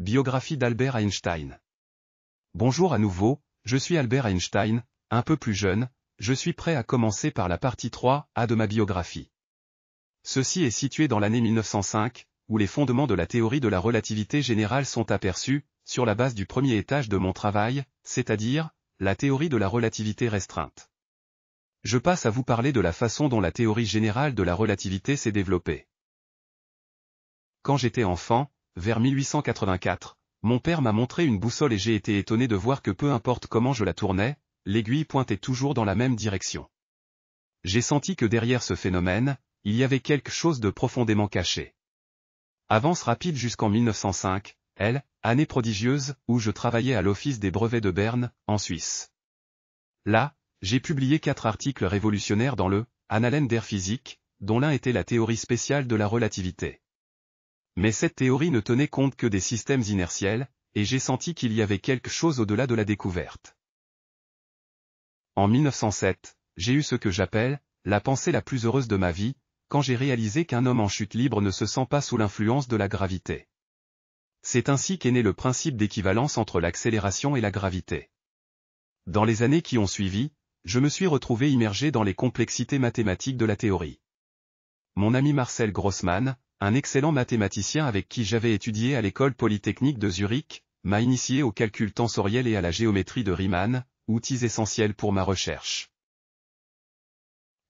Biographie d'Albert Einstein. Bonjour à nouveau, je suis Albert Einstein, un peu plus jeune, je suis prêt à commencer par la partie 3 A de ma biographie. Ceci est situé dans l'année 1905, où les fondements de la théorie de la relativité générale sont aperçus, sur la base du premier étage de mon travail, c'est-à-dire, la théorie de la relativité restreinte. Je passe à vous parler de la façon dont la théorie générale de la relativité s'est développée. Quand j'étais enfant, vers 1884, mon père m'a montré une boussole et j'ai été étonné de voir que peu importe comment je la tournais, l'aiguille pointait toujours dans la même direction. J'ai senti que derrière ce phénomène, il y avait quelque chose de profondément caché. Avance rapide jusqu'en 1905, elle, année prodigieuse, où je travaillais à l'Office des brevets de Berne, en Suisse. Là, j'ai publié quatre articles révolutionnaires dans le Annalen der physique, dont l'un était la théorie spéciale de la relativité. Mais cette théorie ne tenait compte que des systèmes inertiels, et j'ai senti qu'il y avait quelque chose au-delà de la découverte. En 1907, j'ai eu ce que j'appelle, la pensée la plus heureuse de ma vie, quand j'ai réalisé qu'un homme en chute libre ne se sent pas sous l'influence de la gravité. C'est ainsi qu'est né le principe d'équivalence entre l'accélération et la gravité. Dans les années qui ont suivi, je me suis retrouvé immergé dans les complexités mathématiques de la théorie. Mon ami Marcel Grossman, un excellent mathématicien avec qui j'avais étudié à l'école polytechnique de Zurich, m'a initié au calcul tensoriel et à la géométrie de Riemann, outils essentiels pour ma recherche.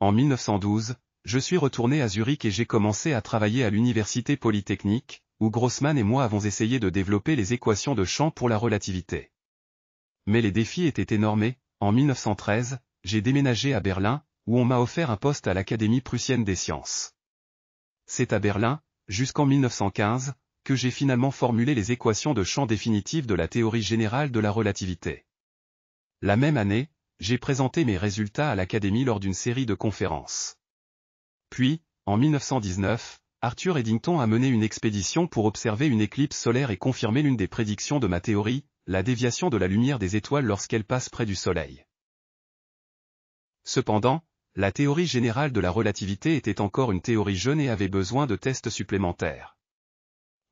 En 1912, je suis retourné à Zurich et j'ai commencé à travailler à l'université polytechnique, où Grossmann et moi avons essayé de développer les équations de champ pour la relativité. Mais les défis étaient énormes, en 1913, j'ai déménagé à Berlin, où on m'a offert un poste à l'Académie prussienne des sciences. C'est à Berlin, jusqu'en 1915, que j'ai finalement formulé les équations de champ définitives de la théorie générale de la relativité. La même année, j'ai présenté mes résultats à l'Académie lors d'une série de conférences. Puis, en 1919, Arthur Eddington a mené une expédition pour observer une éclipse solaire et confirmer l'une des prédictions de ma théorie, la déviation de la lumière des étoiles lorsqu'elle passe près du Soleil. Cependant, la théorie générale de la relativité était encore une théorie jeune et avait besoin de tests supplémentaires.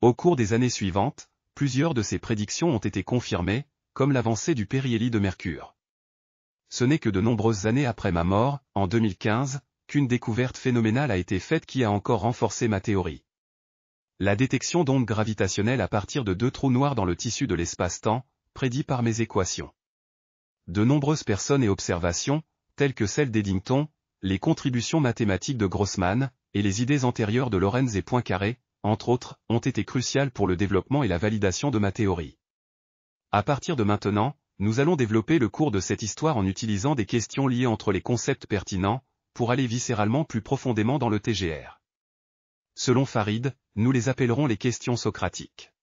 Au cours des années suivantes, plusieurs de ces prédictions ont été confirmées, comme l'avancée du périhélie de Mercure. Ce n'est que de nombreuses années après ma mort, en 2015, qu'une découverte phénoménale a été faite qui a encore renforcé ma théorie. La détection d'ondes gravitationnelles à partir de deux trous noirs dans le tissu de l'espace-temps, prédit par mes équations. De nombreuses personnes et observations, telles que celle d'Eddington, les contributions mathématiques de Grossman, et les idées antérieures de Lorenz et Poincaré, entre autres, ont été cruciales pour le développement et la validation de ma théorie. À partir de maintenant, nous allons développer le cours de cette histoire en utilisant des questions liées entre les concepts pertinents, pour aller viscéralement plus profondément dans le TGR. Selon Farid, nous les appellerons les questions socratiques.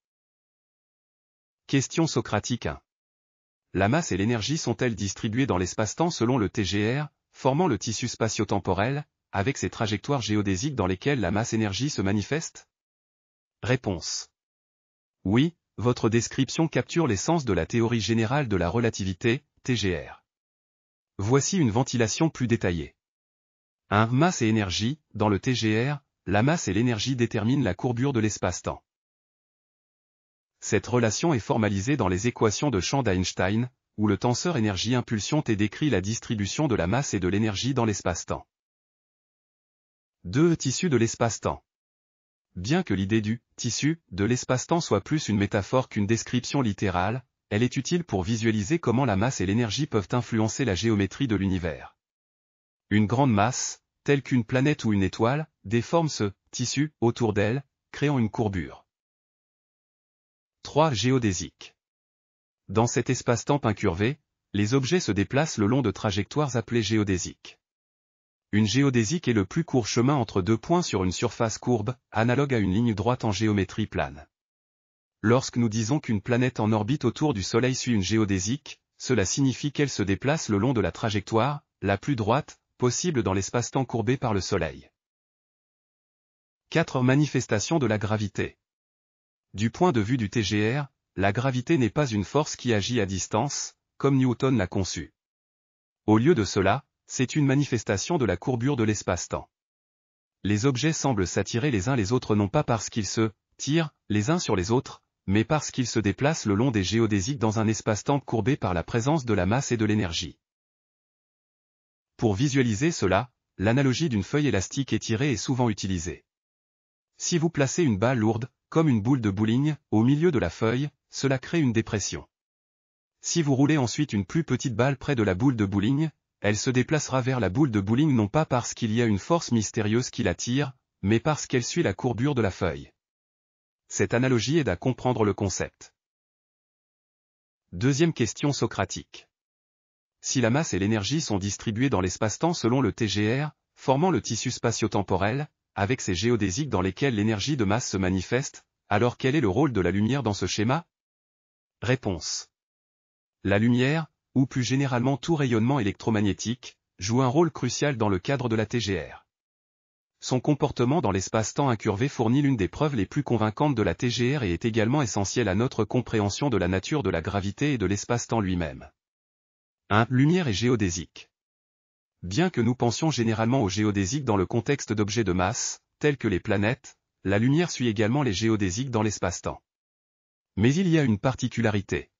Question socratique 1. La masse et l'énergie sont-elles distribuées dans l'espace-temps selon le TGR formant le tissu spatio-temporel, avec ses trajectoires géodésiques dans lesquelles la masse-énergie se manifeste Réponse. Oui, votre description capture l'essence de la théorie générale de la relativité, TGR. Voici une ventilation plus détaillée. 1. Masse et énergie, dans le TGR, la masse et l'énergie déterminent la courbure de l'espace-temps. Cette relation est formalisée dans les équations de champ d'Einstein, où le tenseur énergie-impulsion T décrit la distribution de la masse et de l'énergie dans l'espace-temps. 2. Tissu de l'espace-temps. Bien que l'idée du tissu de l'espace-temps soit plus une métaphore qu'une description littérale, elle est utile pour visualiser comment la masse et l'énergie peuvent influencer la géométrie de l'univers. Une grande masse, telle qu'une planète ou une étoile, déforme ce tissu autour d'elle, créant une courbure. 3. Géodésique. Dans cet espace-temps incurvé, les objets se déplacent le long de trajectoires appelées géodésiques. Une géodésique est le plus court chemin entre deux points sur une surface courbe, analogue à une ligne droite en géométrie plane. Lorsque nous disons qu'une planète en orbite autour du Soleil suit une géodésique, cela signifie qu'elle se déplace le long de la trajectoire, la plus droite, possible dans l'espace-temps courbé par le Soleil. 4 manifestations de la gravité. Du point de vue du TGR, la gravité n'est pas une force qui agit à distance, comme Newton l'a conçu. Au lieu de cela, c'est une manifestation de la courbure de l'espace-temps. Les objets semblent s'attirer les uns les autres non pas parce qu'ils se tirent les uns sur les autres, mais parce qu'ils se déplacent le long des géodésiques dans un espace-temps courbé par la présence de la masse et de l'énergie. Pour visualiser cela, l'analogie d'une feuille élastique étirée est souvent utilisée. Si vous placez une balle lourde, comme une boule de bowling, au milieu de la feuille, cela crée une dépression. Si vous roulez ensuite une plus petite balle près de la boule de bowling, elle se déplacera vers la boule de bowling non pas parce qu'il y a une force mystérieuse qui l'attire, mais parce qu'elle suit la courbure de la feuille. Cette analogie aide à comprendre le concept. Deuxième question socratique. Si la masse et l'énergie sont distribuées dans l'espace-temps selon le TGR, formant le tissu spatio-temporel, avec ses géodésiques dans lesquelles l'énergie de masse se manifeste, alors quel est le rôle de la lumière dans ce schéma Réponse. La lumière, ou plus généralement tout rayonnement électromagnétique, joue un rôle crucial dans le cadre de la TGR. Son comportement dans l'espace-temps incurvé fournit l'une des preuves les plus convaincantes de la TGR et est également essentiel à notre compréhension de la nature de la gravité et de l'espace-temps lui-même. 1. Lumière et géodésique. Bien que nous pensions généralement aux géodésiques dans le contexte d'objets de masse, tels que les planètes, la lumière suit également les géodésiques dans l'espace-temps. Mais il y a une particularité.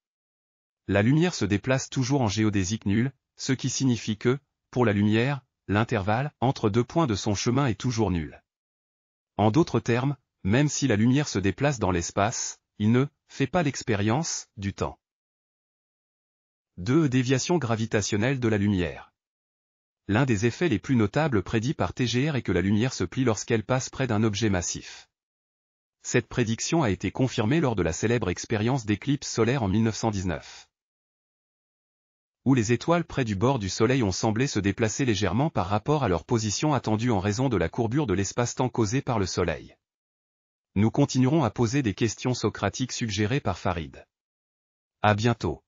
La lumière se déplace toujours en géodésique nulle, ce qui signifie que, pour la lumière, l'intervalle entre deux points de son chemin est toujours nul. En d'autres termes, même si la lumière se déplace dans l'espace, il ne fait pas l'expérience du temps. 2. Déviation gravitationnelle de la lumière. L'un des effets les plus notables prédits par TGR est que la lumière se plie lorsqu'elle passe près d'un objet massif. Cette prédiction a été confirmée lors de la célèbre expérience d'éclipse solaire en 1919. Où les étoiles près du bord du Soleil ont semblé se déplacer légèrement par rapport à leur position attendue en raison de la courbure de l'espace-temps causée par le Soleil. Nous continuerons à poser des questions socratiques suggérées par Farid. À bientôt.